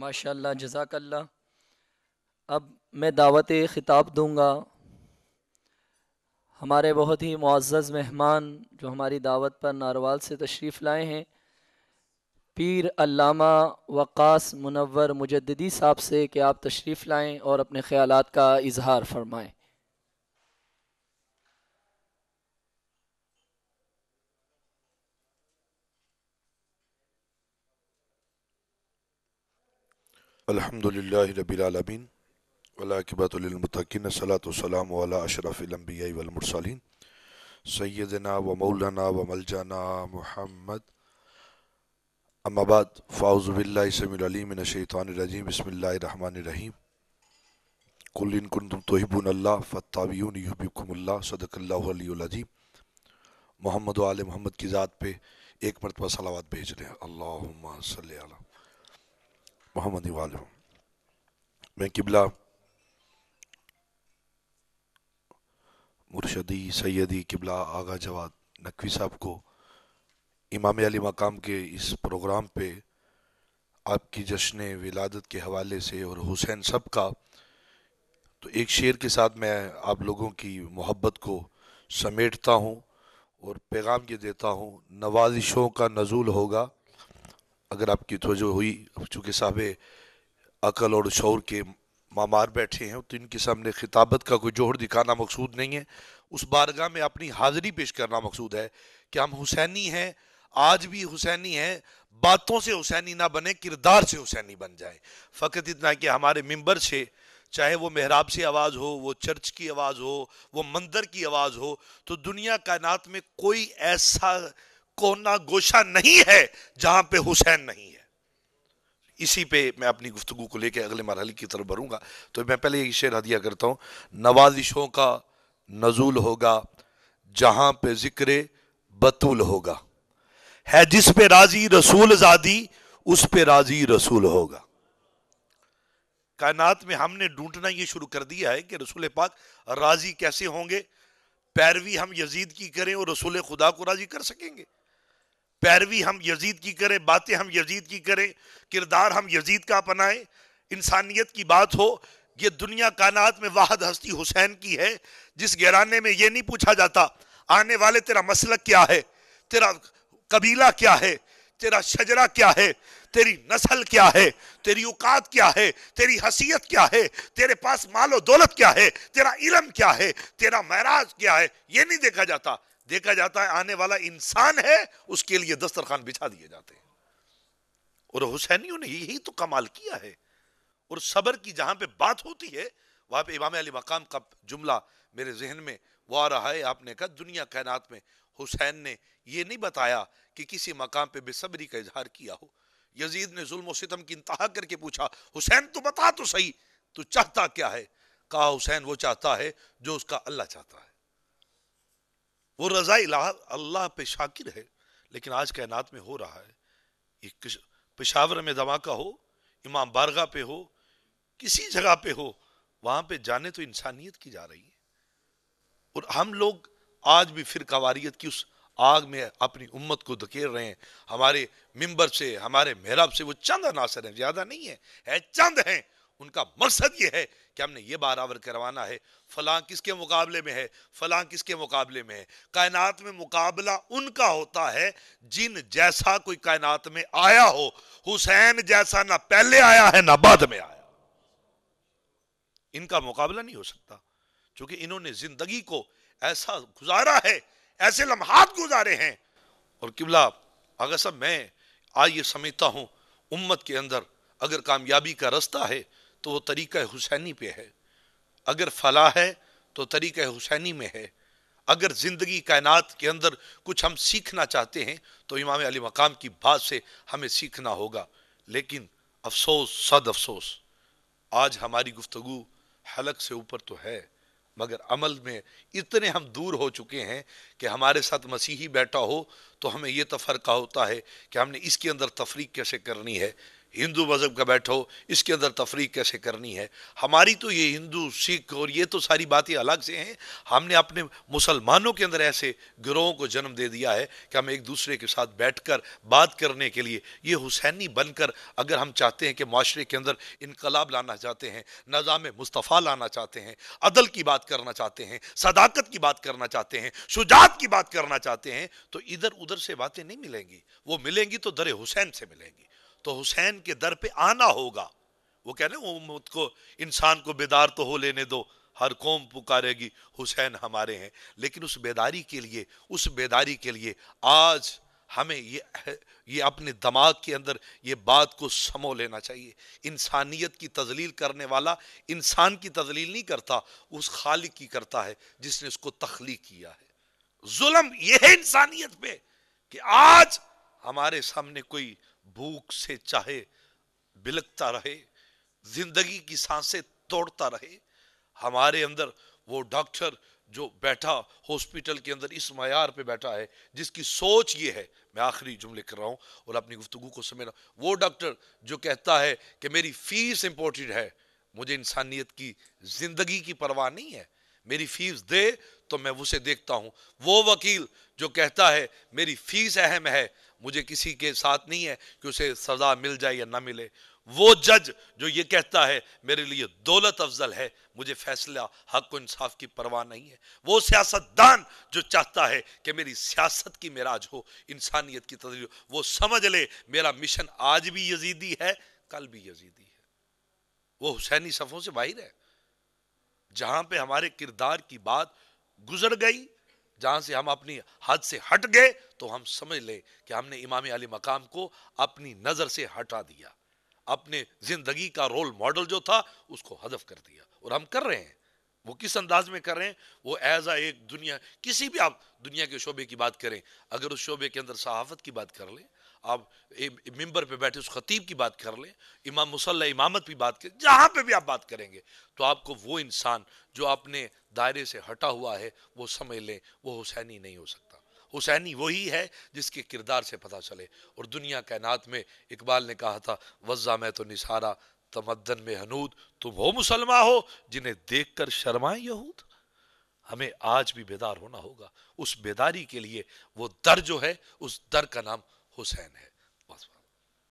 माशाल्लाह जजाकल्ला अब मैं दावत ख़िताब दूंगा हमारे बहुत ही मुआज़ मेहमान जो हमारी दावत पर नारवाल से तशरीफ़ लाए हैं पीर अल्लामा वक़ास मुनवर मुजदी साहब से कि आप तशरीफ़ लाएं और अपने ख़्यालात का इजहार फरमाएं अल्हम्दुलिल्लाह रब्बिल आलमीन वलाकिबतुल्मुतकीन सलातु वाला अशरफिल अंबियाई वल मुरसलीन सैयदना व मौलाना व मलजाना महमद अम्माबाद फाउज़ बिल्लाहि समीउल अलीम मिन शैतानिर रजीम बिस्मिल्लाहिर रहमानिर अल्लाह फत्ताबियून युहिब्बुकुमुल्लाह सदकल्लाहु अलियुल मोहम्मद व मोहम्मद की ज़ात पे एक मरतबा सलावाद भेज रहे हैं अल्लाहुम्मा सल्ली अला मोहम्मद वाल हूँ मैं किबला मुर्शदी सैदी किबला आगा जवाद नकवी साहब को इमाम अली मकाम के इस प्रोग्राम पे आपकी जश्न विलादत के हवाले से और हुसैन सब का तो एक शेर के साथ मैं आप लोगों की मोहब्बत को समेटता हूँ और पैगाम ये देता हूँ नवाजिशों का नज़ुल होगा अगर आपकी तोजो हुई चूँकि साहब अकल और शौर के मामार बैठे हैं तो इनके सामने खिताबत का कोई जोहर दिखाना मकसूद नहीं है उस बारगाह में अपनी हाजिरी पेश करना मकसूद है कि हम हुसैनी हैं आज भी हुसैनी हैं बातों से हुसैनी ना बने किरदार से हुसैनी बन जाए फ़कत इतना कि हमारे मंबर से चाहे वो मेहराब से आवाज़ हो वो चर्च की आवाज़ हो वो मंदिर की आवाज़ हो तो दुनिया कायनात में कोई ऐसा कोना गोशा नहीं है जहां पे हुसैन नहीं है इसी पे मैं अपनी गुफ्तु को लेकर अगले मरहल की तरफ बढ़ूंगा तो मैं पहले यही शेर हदिया करता हूं नवाजिशों का नजूल होगा जहां पे जिक्र बतूल होगा है जिस पे राजी रसूल जादी उस पे राजी रसूल होगा कायनात में हमने ढूंढना ये शुरू कर दिया है कि रसूल पाक राजी कैसे होंगे पैरवी हम यजीद की करें और रसूल खुदा को राजी कर सकेंगे पैरवी हम यजीद की करें बातें हम यजीद की करें किरदार हम यजीद का अपनाएं इंसानियत की बात हो ये दुनिया कानात में वाहद हस्ती हुसैन की है जिस गहराने में ये नहीं पूछा जाता आने वाले तेरा मसलक क्या है तेरा कबीला क्या है तेरा शजरा क्या है तेरी नस्ल क्या है तेरी औकात क्या है तेरी हसीयत क्या है तेरे पास मालो दौलत क्या है तेरा इलम क्या है तेरा महराज क्या है ये नहीं देखा जाता देखा जाता है आने वाला इंसान है उसके लिए दस्तरखान बिछा दिए जाते हैं और हुसैनियों ने यही तो कमाल किया है और सबर की जहां पे बात होती है वहां पे इमाम अली मकाम का जुमला मेरे जहन में वो आ रहा है आपने कहा दुनिया कायनात में हुसैन ने यह नहीं बताया कि किसी मकाम पे बेसब्री का इजहार किया हो यजीद ने जुल्म सितम की इंतहा करके पूछा हुसैन तो बता तो सही तो चाहता क्या है कहा हुसैन वो चाहता है जो उसका अल्लाह चाहता है वो रजा इलाह अल्लाह पे शाकिर है लेकिन आज कायनात में हो रहा है पेशावर में धमाका हो इमाम बारगा पे हो किसी जगह पे हो वहाँ पे जाने तो इंसानियत की जा रही है और हम लोग आज भी फिर कवारीत की उस आग में अपनी उम्मत को धकेर रहे हैं हमारे मिंबर से हमारे मेहराब से वो चंद अनासर हैं ज़्यादा नहीं है, है चंद हैं उनका मकसद ये है कि हमने ये बराबर करवाना है फलां किसके मुकाबले में है फलां किसके मुकाबले में है कायनात में मुकाबला उनका होता है जिन जैसा कोई कायनात में आया हो हुसैन जैसा ना पहले आया है ना बाद में आया इनका मुकाबला नहीं हो सकता क्योंकि इन्होंने जिंदगी को ऐसा गुजारा है ऐसे लम्हात गुजारे हैं और किबला अगर सब मैं आइए समझता हूं उम्मत के अंदर अगर कामयाबी का रास्ता है तो वो तरीक़ हुसैनी पे है अगर फला है तो तरीक़ हुसैनी में है अगर ज़िंदगी कायनात के अंदर कुछ हम सीखना चाहते हैं तो इमाम अली मकाम की बात से हमें सीखना होगा लेकिन अफसोस सद अफसोस आज हमारी गुफ्तु हलक से ऊपर तो है मगर अमल में इतने हम दूर हो चुके हैं कि हमारे साथ मसीही बैठा हो तो हमें यह तफरका तो होता है कि हमने इसके अंदर तफरीक कैसे करनी है हिंदू मज़हब का बैठो इसके अंदर तफरीक कैसे करनी है हमारी तो ये हिंदू सिख और ये तो सारी बातें अलग से हैं हमने अपने मुसलमानों के अंदर ऐसे गिरोहों को जन्म दे दिया है कि हम एक दूसरे के साथ बैठ कर बात करने के लिए ये हुसैनी बनकर अगर हम चाहते हैं कि माशरे के अंदर इनकलाब लाना चाहते हैं नज़ाम मुस्तफ़ा लाना चाहते हैं अदल की बात करना चाहते हैं सदाकत की बात करना चाहते हैं शुजात की बात करना चाहते हैं तो इधर उधर से बातें नहीं मिलेंगी वो मिलेंगी तो दर हुसैन से मिलेंगी तो हुसैन के दर पे आना होगा वो कह रहे वो को इंसान को बेदार तो हो लेने दो हर कौम पुकारेगी हुसैन हमारे हैं लेकिन उस बेदारी के लिए उस बेदारी के लिए आज हमें ये ये अपने दिमाग के अंदर ये बात को समो लेना चाहिए इंसानियत की तजलील करने वाला इंसान की तजलील नहीं करता उस खालिक की करता है जिसने उसको तख्लीक किया है जुल्म ये है इंसानियत पे कि आज हमारे सामने कोई भूख से चाहे बिलकता रहे जिंदगी की सांसें तोड़ता रहे हमारे अंदर वो डॉक्टर जो बैठा हॉस्पिटल के अंदर इस मैार पे बैठा है जिसकी सोच ये है मैं आखिरी जुमले कर रहा हूँ और अपनी गुफ्तु को समझ हूँ वो डॉक्टर जो कहता है कि मेरी फीस इंपॉर्टेंट है मुझे इंसानियत की जिंदगी की परवाह नहीं है मेरी फीस दे तो मैं उसे देखता हूँ वो वकील जो कहता है मेरी फीस अहम है मुझे किसी के साथ नहीं है कि उसे सजा मिल जाए या ना मिले वो जज जो ये कहता है मेरे लिए दौलत अफजल है मुझे फैसला हक व इंसाफ की परवाह नहीं है वो सियासतदान जो चाहता है कि मेरी सियासत की मेराज हो इंसानियत की तस्वीर वो समझ ले मेरा मिशन आज भी यजीदी है कल भी यजीदी है वो हुसैनी सफ़ों से बाहर है जहां पे हमारे किरदार की बात गुजर गई जहां से हम अपनी हद से हट गए तो हम समझ लें कि हमने इमाम अली मकाम को अपनी नज़र से हटा दिया अपने ज़िंदगी का रोल मॉडल जो था उसको हदफ कर दिया और हम कर रहे हैं वो किस अंदाज में कर रहे हैं वो एज आ एक दुनिया किसी भी आप दुनिया के शोबे की बात करें अगर उस शोबे के अंदर सहाफ़त की बात कर लें आप मेंबर पे बैठे उस खतीब की बात कर लें इमाम मुसल इमामत भी बात करें जहाँ पे भी आप बात करेंगे तो आपको वो इंसान जो अपने दायरे से हटा हुआ है वो समझ लें वो हुसैनी नहीं हो सकता हुसैनी वही है जिसके किरदार से पता चले और दुनिया कैनात में इकबाल ने कहा था वज़ा मैं तो निसारा तमदन में हनूद तुम हो मुसलमान हो जिन्हें देख कर शर्माए यहूद हमें आज भी बेदार होना होगा उस बेदारी के लिए वो दर जो है उस दर का नाम हुसैन है